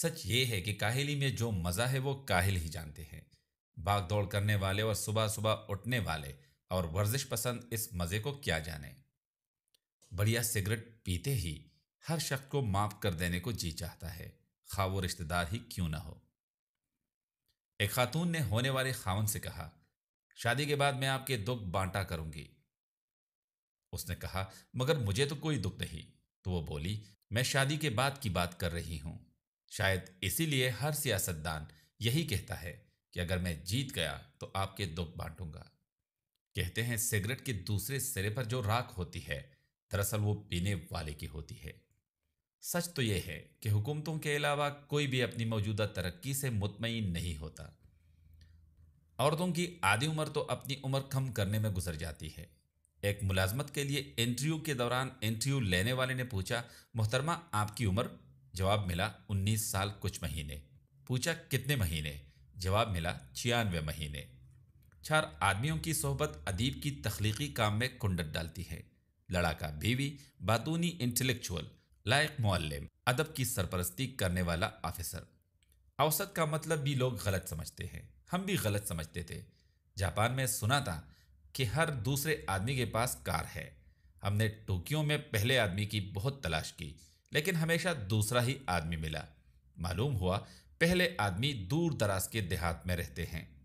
सच ये है कि काहली में जो मज़ा है वो काहिल ही जानते हैं भाग दौड़ करने वाले और सुबह सुबह उठने वाले और वर्जिश पसंद इस मज़े को क्या जाने बढ़िया सिगरेट पीते ही हर शख्स को माफ कर देने को जी चाहता है खा वो रिश्तेदार ही क्यों ना हो एक खातून ने होने वाले खावन से कहा शादी के बाद मैं आपके दुख बांटा करूंगी उसने कहा मगर मुझे तो कोई दुख नहीं तो वो बोली मैं शादी के बाद की बात कर रही हूं शायद इसीलिए हर सियासतदान यही कहता है कि अगर मैं जीत गया तो आपके दुख बांटूंगा कहते हैं सिगरेट के दूसरे सिरे पर जो राख होती है दरअसल वो पीने वाले की होती है सच तो यह है कि हुकूमतों के अलावा कोई भी अपनी मौजूदा तरक्की से मुतमिन नहीं होता औरतों की आधी उम्र तो अपनी उम्र कम करने में गुजर जाती है एक मुलाजमत के लिए इंटरव्यू के दौरान इंटरव्यू लेने वाले ने पूछा मोहतरमा आपकी उम्र जवाब मिला 19 साल कुछ महीने पूछा कितने महीने जवाब मिला छियानवे महीने चार आदमियों की सोहबत अदीब की तख्लीकी काम में कुंडत डालती है लड़ाका बीवी बातूनी इंटेलेक्चुअल लायक मुअल्लम अदब की सरपरस्ती करने वाला ऑफिसर औसत का मतलब भी लोग गलत समझते हैं हम भी गलत समझते थे जापान में सुना था कि हर दूसरे आदमी के पास कार है हमने टोक्यो में पहले आदमी की बहुत तलाश की लेकिन हमेशा दूसरा ही आदमी मिला मालूम हुआ पहले आदमी दूर दराज के देहात में रहते हैं